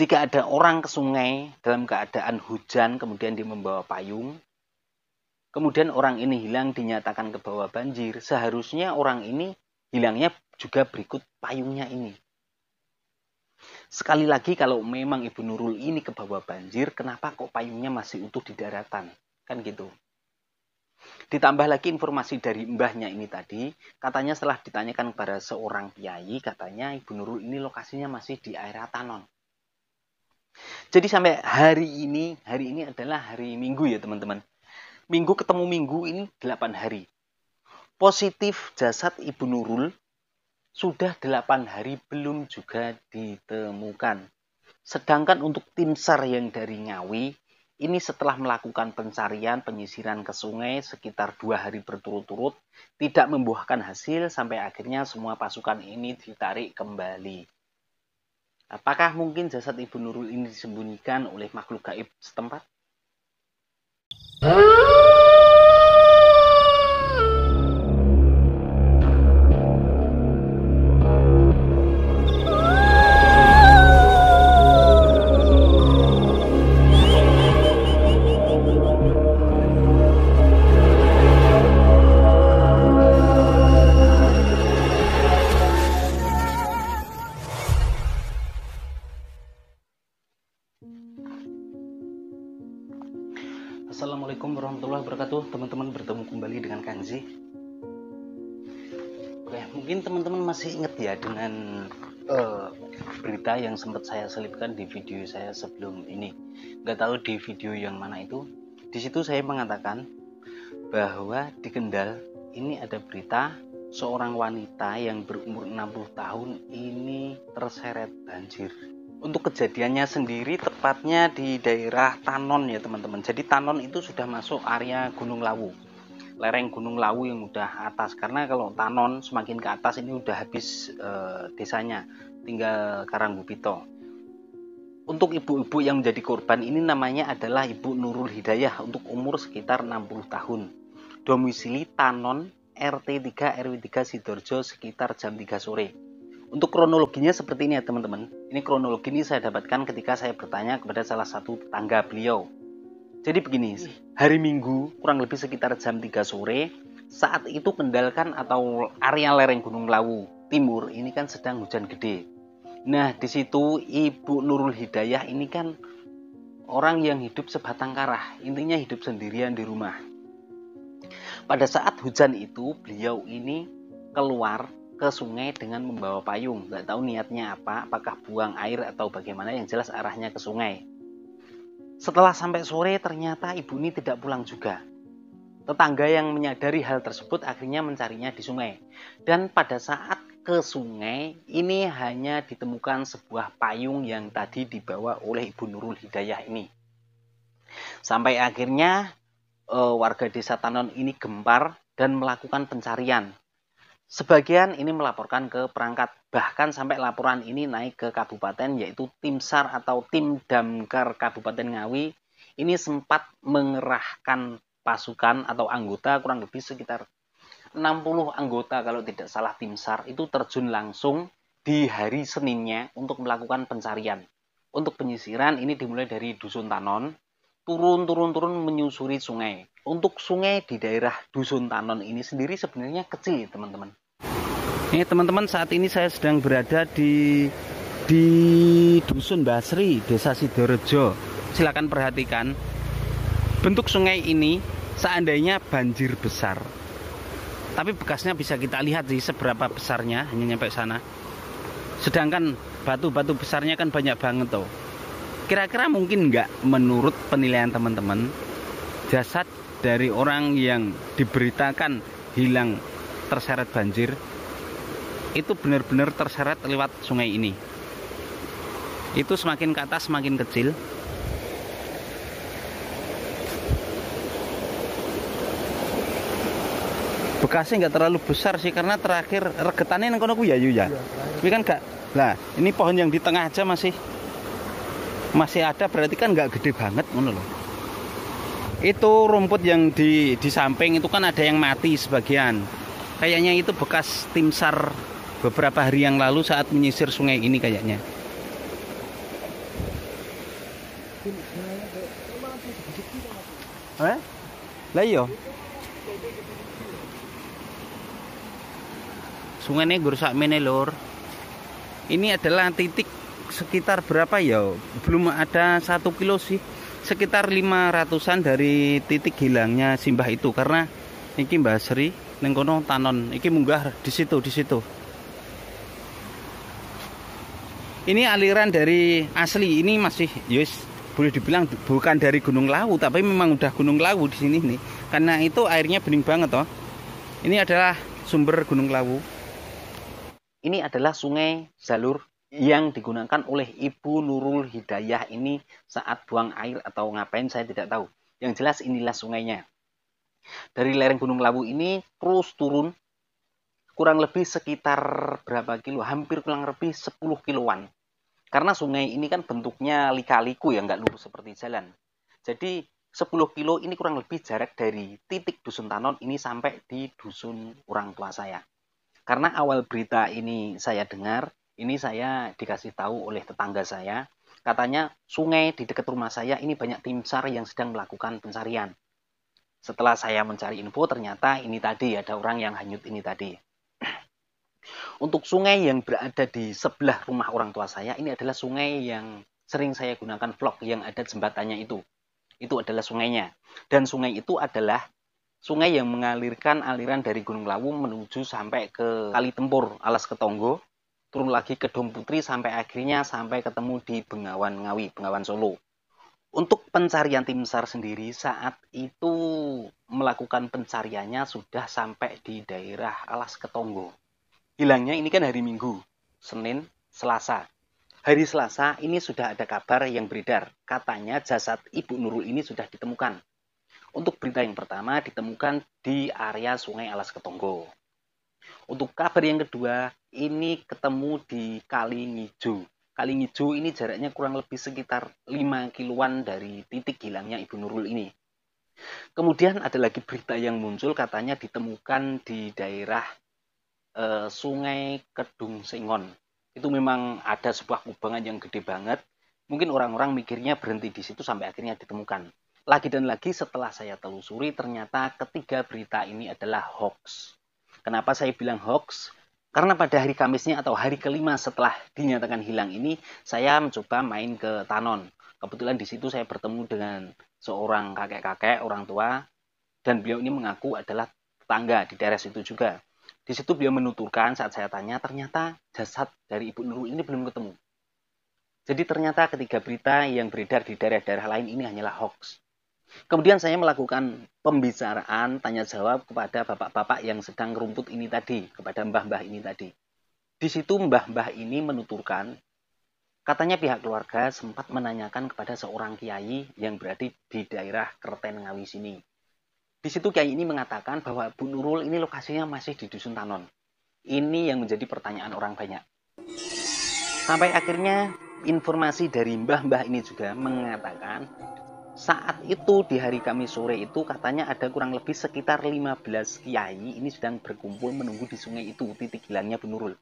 Jika ada orang ke sungai dalam keadaan hujan kemudian dia membawa payung, kemudian orang ini hilang dinyatakan ke bawah banjir, seharusnya orang ini hilangnya juga berikut payungnya ini. Sekali lagi kalau memang Ibu Nurul ini ke bawah banjir, kenapa kok payungnya masih utuh di daratan? Kan gitu. Ditambah lagi informasi dari mbahnya ini tadi, katanya setelah ditanyakan kepada seorang kiai, katanya Ibu Nurul ini lokasinya masih di daerah Tanon jadi sampai hari ini, hari ini adalah hari Minggu ya teman-teman. Minggu ketemu Minggu ini 8 hari. Positif jasad Ibu Nurul sudah 8 hari belum juga ditemukan. Sedangkan untuk tim SAR yang dari Ngawi, ini setelah melakukan pencarian penyisiran ke sungai sekitar dua hari berturut-turut, tidak membuahkan hasil sampai akhirnya semua pasukan ini ditarik kembali. Apakah mungkin jasad Ibu Nurul ini disembunyikan oleh makhluk gaib setempat? Assalamualaikum warahmatullahi wabarakatuh Teman-teman bertemu kembali dengan Kanzi Oke, mungkin teman-teman masih ingat ya dengan uh, berita yang sempat saya selipkan di video saya sebelum ini Gak tahu di video yang mana itu Di situ saya mengatakan bahwa di Kendal ini ada berita seorang wanita yang berumur 60 tahun ini terseret banjir untuk kejadiannya sendiri tepatnya di daerah Tanon ya teman-teman. Jadi Tanon itu sudah masuk area Gunung Lawu. Lereng Gunung Lawu yang udah atas karena kalau Tanon semakin ke atas ini udah habis e, desanya, tinggal Karanggupito. Untuk ibu-ibu yang menjadi korban ini namanya adalah Ibu Nurul Hidayah untuk umur sekitar 60 tahun. Domisili Tanon RT 3 RW 3 Sidorjo sekitar jam 3 sore untuk kronologinya seperti ini ya teman-teman. Ini kronologi ini saya dapatkan ketika saya bertanya kepada salah satu tetangga beliau. Jadi begini, hari Minggu kurang lebih sekitar jam 3 sore, saat itu Kendal atau area lereng Gunung Lawu Timur ini kan sedang hujan gede. Nah, di situ Ibu Nurul Hidayah ini kan orang yang hidup sebatang karah, intinya hidup sendirian di rumah. Pada saat hujan itu, beliau ini keluar ke sungai dengan membawa payung. Nggak tahu niatnya apa, apakah buang air atau bagaimana, yang jelas arahnya ke sungai. Setelah sampai sore, ternyata ibu ini tidak pulang juga. Tetangga yang menyadari hal tersebut akhirnya mencarinya di sungai. Dan pada saat ke sungai, ini hanya ditemukan sebuah payung yang tadi dibawa oleh Ibu Nurul Hidayah ini. Sampai akhirnya eh, warga desa Tanon ini gempar dan melakukan pencarian Sebagian ini melaporkan ke perangkat, bahkan sampai laporan ini naik ke kabupaten yaitu tim SAR atau tim damkar Kabupaten Ngawi ini sempat mengerahkan pasukan atau anggota kurang lebih sekitar 60 anggota kalau tidak salah tim SAR itu terjun langsung di hari Seninnya untuk melakukan pencarian. Untuk penyisiran ini dimulai dari Dusun Tanon, turun-turun-turun menyusuri sungai. Untuk sungai di daerah Dusun Tanon ini sendiri sebenarnya kecil, ya, teman-teman. Ini teman-teman saat ini saya sedang berada di di Dusun Basri, Desa Sidorejo. Silakan perhatikan bentuk sungai ini seandainya banjir besar. Tapi bekasnya bisa kita lihat sih seberapa besarnya hanya nyampe sana. Sedangkan batu-batu besarnya kan banyak banget tuh kira-kira mungkin nggak menurut penilaian teman-teman jasad dari orang yang diberitakan hilang terseret banjir itu benar-benar terseret lewat sungai ini itu semakin ke atas semakin kecil bekasnya nggak terlalu besar sih karena terakhir regetannya yang kono ku ya Yuya. ya, iya, kan gak nah ini pohon yang di tengah aja masih masih ada berarti kan nggak gede banget ngono loh itu rumput yang di di samping itu kan ada yang mati sebagian kayaknya itu bekas tim sar beberapa hari yang lalu saat menyisir sungai ini kayaknya eh? lah iya sungai ini gurusak lor ini adalah titik sekitar berapa ya belum ada satu kilo sih sekitar 500an dari titik hilangnya simbah itu karena ini Mbak Sri Nengkono tanon ini munggah di situ di situ ini aliran dari asli ini masih yes boleh dibilang bukan dari gunung lawu tapi memang udah gunung lawu di sini nih karena itu airnya bening banget toh ini adalah sumber gunung lawu ini adalah sungai jalur yang digunakan oleh Ibu Nurul Hidayah ini saat buang air atau ngapain saya tidak tahu. Yang jelas inilah sungainya. Dari lereng Gunung Lawu ini terus turun kurang lebih sekitar berapa kilo? Hampir kurang lebih 10 kiloan. Karena sungai ini kan bentuknya lika-liku ya, nggak lurus seperti jalan. Jadi 10 kilo ini kurang lebih jarak dari titik Dusun Tanon ini sampai di Dusun orang tua saya. Karena awal berita ini saya dengar, ini saya dikasih tahu oleh tetangga saya, katanya sungai di dekat rumah saya ini banyak tim SAR yang sedang melakukan pencarian. Setelah saya mencari info, ternyata ini tadi ada orang yang hanyut ini tadi. Untuk sungai yang berada di sebelah rumah orang tua saya, ini adalah sungai yang sering saya gunakan vlog yang ada jembatannya itu. Itu adalah sungainya. Dan sungai itu adalah sungai yang mengalirkan aliran dari Gunung Lawu menuju sampai ke Kali Tempur, Alas Ketonggo, turun lagi ke Dom Putri sampai akhirnya sampai ketemu di Bengawan Ngawi, Bengawan Solo. Untuk pencarian tim SAR sendiri saat itu melakukan pencariannya sudah sampai di daerah Alas Ketonggo. Hilangnya ini kan hari Minggu, Senin, Selasa. Hari Selasa ini sudah ada kabar yang beredar, katanya jasad Ibu Nurul ini sudah ditemukan. Untuk berita yang pertama ditemukan di area Sungai Alas Ketonggo. Untuk kabar yang kedua, ini ketemu di Kali Ngiju. Kali Ngiju ini jaraknya kurang lebih sekitar 5 kiloan dari titik hilangnya Ibu Nurul ini. Kemudian ada lagi berita yang muncul katanya ditemukan di daerah e, Sungai Kedung Singon. Itu memang ada sebuah kubangan yang gede banget. Mungkin orang-orang mikirnya berhenti di situ sampai akhirnya ditemukan. Lagi dan lagi setelah saya telusuri ternyata ketiga berita ini adalah hoax. Kenapa saya bilang hoax? Karena pada hari Kamisnya atau hari kelima setelah dinyatakan hilang ini, saya mencoba main ke Tanon. Kebetulan di situ saya bertemu dengan seorang kakek-kakek, orang tua, dan beliau ini mengaku adalah tetangga di daerah situ juga. Di situ beliau menuturkan saat saya tanya, ternyata jasad dari Ibu Nurul ini belum ketemu. Jadi ternyata ketiga berita yang beredar di daerah-daerah lain ini hanyalah hoax. Kemudian saya melakukan pembicaraan tanya jawab kepada bapak-bapak yang sedang rumput ini tadi, kepada mbah-mbah ini tadi. Di situ mbah-mbah ini menuturkan, katanya pihak keluarga sempat menanyakan kepada seorang kiai yang berada di daerah Kerten Ngawi sini. Di situ kiai ini mengatakan bahwa Bu Nurul ini lokasinya masih di Dusun Tanon. Ini yang menjadi pertanyaan orang banyak. Sampai akhirnya informasi dari mbah-mbah ini juga mengatakan saat itu di hari kami sore itu katanya ada kurang lebih sekitar 15 kiai ini sedang berkumpul menunggu di sungai itu titik hilangnya penurul.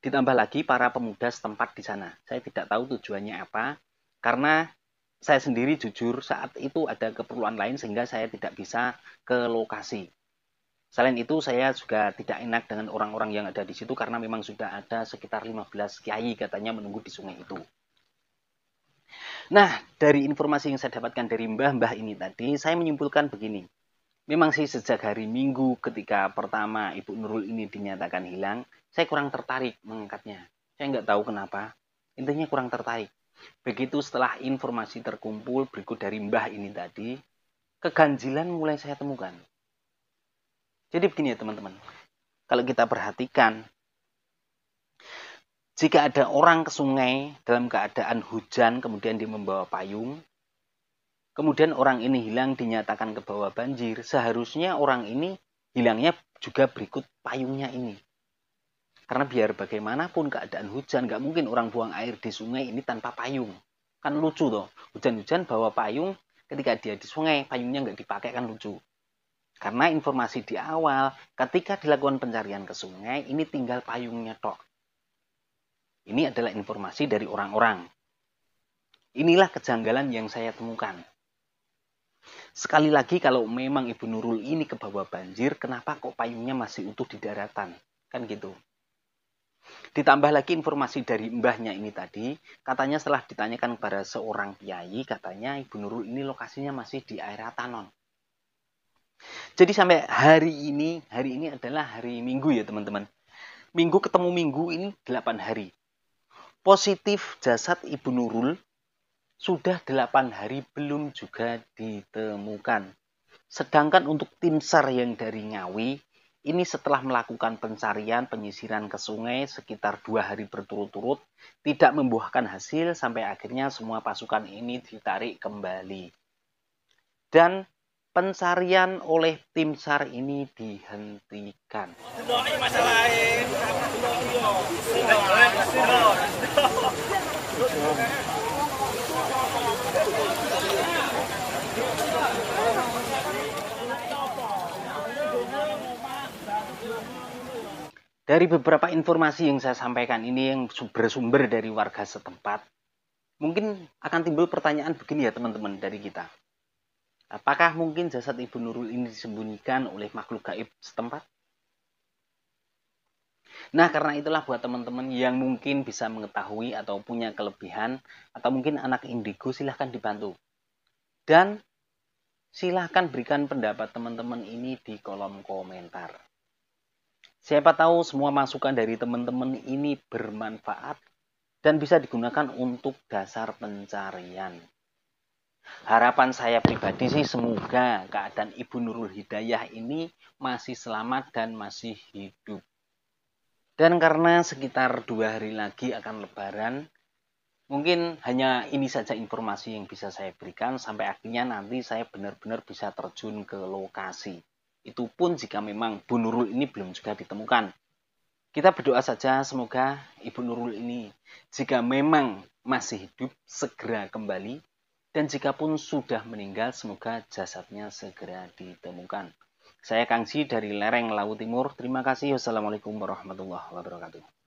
Ditambah lagi para pemuda setempat di sana. Saya tidak tahu tujuannya apa karena saya sendiri jujur saat itu ada keperluan lain sehingga saya tidak bisa ke lokasi. Selain itu saya juga tidak enak dengan orang-orang yang ada di situ karena memang sudah ada sekitar 15 kiai katanya menunggu di sungai itu. Nah, dari informasi yang saya dapatkan dari mbah-mbah ini tadi, saya menyimpulkan begini. Memang sih sejak hari Minggu ketika pertama Ibu Nurul ini dinyatakan hilang, saya kurang tertarik mengangkatnya. Saya nggak tahu kenapa. Intinya kurang tertarik. Begitu setelah informasi terkumpul berikut dari Mbah ini tadi, keganjilan mulai saya temukan. Jadi begini ya teman-teman, kalau kita perhatikan jika ada orang ke sungai dalam keadaan hujan kemudian dia membawa payung, kemudian orang ini hilang dinyatakan ke bawah banjir, seharusnya orang ini hilangnya juga berikut payungnya ini. Karena biar bagaimanapun keadaan hujan, nggak mungkin orang buang air di sungai ini tanpa payung. Kan lucu toh, hujan-hujan bawa payung, ketika dia di sungai, payungnya nggak dipakai kan lucu. Karena informasi di awal, ketika dilakukan pencarian ke sungai, ini tinggal payungnya tok ini adalah informasi dari orang-orang. Inilah kejanggalan yang saya temukan. Sekali lagi kalau memang Ibu Nurul ini ke bawah banjir, kenapa kok payungnya masih utuh di daratan? Kan gitu. Ditambah lagi informasi dari mbahnya ini tadi, katanya setelah ditanyakan kepada seorang kiai, katanya Ibu Nurul ini lokasinya masih di air Tanon. Jadi sampai hari ini, hari ini adalah hari Minggu ya teman-teman. Minggu ketemu Minggu ini 8 hari positif jasad Ibu Nurul sudah 8 hari belum juga ditemukan. Sedangkan untuk tim SAR yang dari Ngawi, ini setelah melakukan pencarian penyisiran ke sungai sekitar dua hari berturut-turut, tidak membuahkan hasil sampai akhirnya semua pasukan ini ditarik kembali. Dan pencarian oleh tim SAR ini dihentikan. Oh, Dari beberapa informasi yang saya sampaikan ini yang bersumber dari warga setempat, mungkin akan timbul pertanyaan begini ya teman-teman dari kita. Apakah mungkin jasad Ibu Nurul ini disembunyikan oleh makhluk gaib setempat? Nah, karena itulah buat teman-teman yang mungkin bisa mengetahui atau punya kelebihan atau mungkin anak indigo silahkan dibantu. Dan silahkan berikan pendapat teman-teman ini di kolom komentar. Siapa tahu semua masukan dari teman-teman ini bermanfaat dan bisa digunakan untuk dasar pencarian. Harapan saya pribadi sih semoga keadaan Ibu Nurul Hidayah ini masih selamat dan masih hidup. Dan karena sekitar dua hari lagi akan lebaran, mungkin hanya ini saja informasi yang bisa saya berikan sampai akhirnya nanti saya benar-benar bisa terjun ke lokasi. Itu pun jika memang Bu Nurul ini belum juga ditemukan. Kita berdoa saja semoga Ibu Nurul ini jika memang masih hidup segera kembali dan jika pun sudah meninggal semoga jasadnya segera ditemukan. Saya Kangsi dari Lereng Laut Timur. Terima kasih. Wassalamualaikum warahmatullahi wabarakatuh.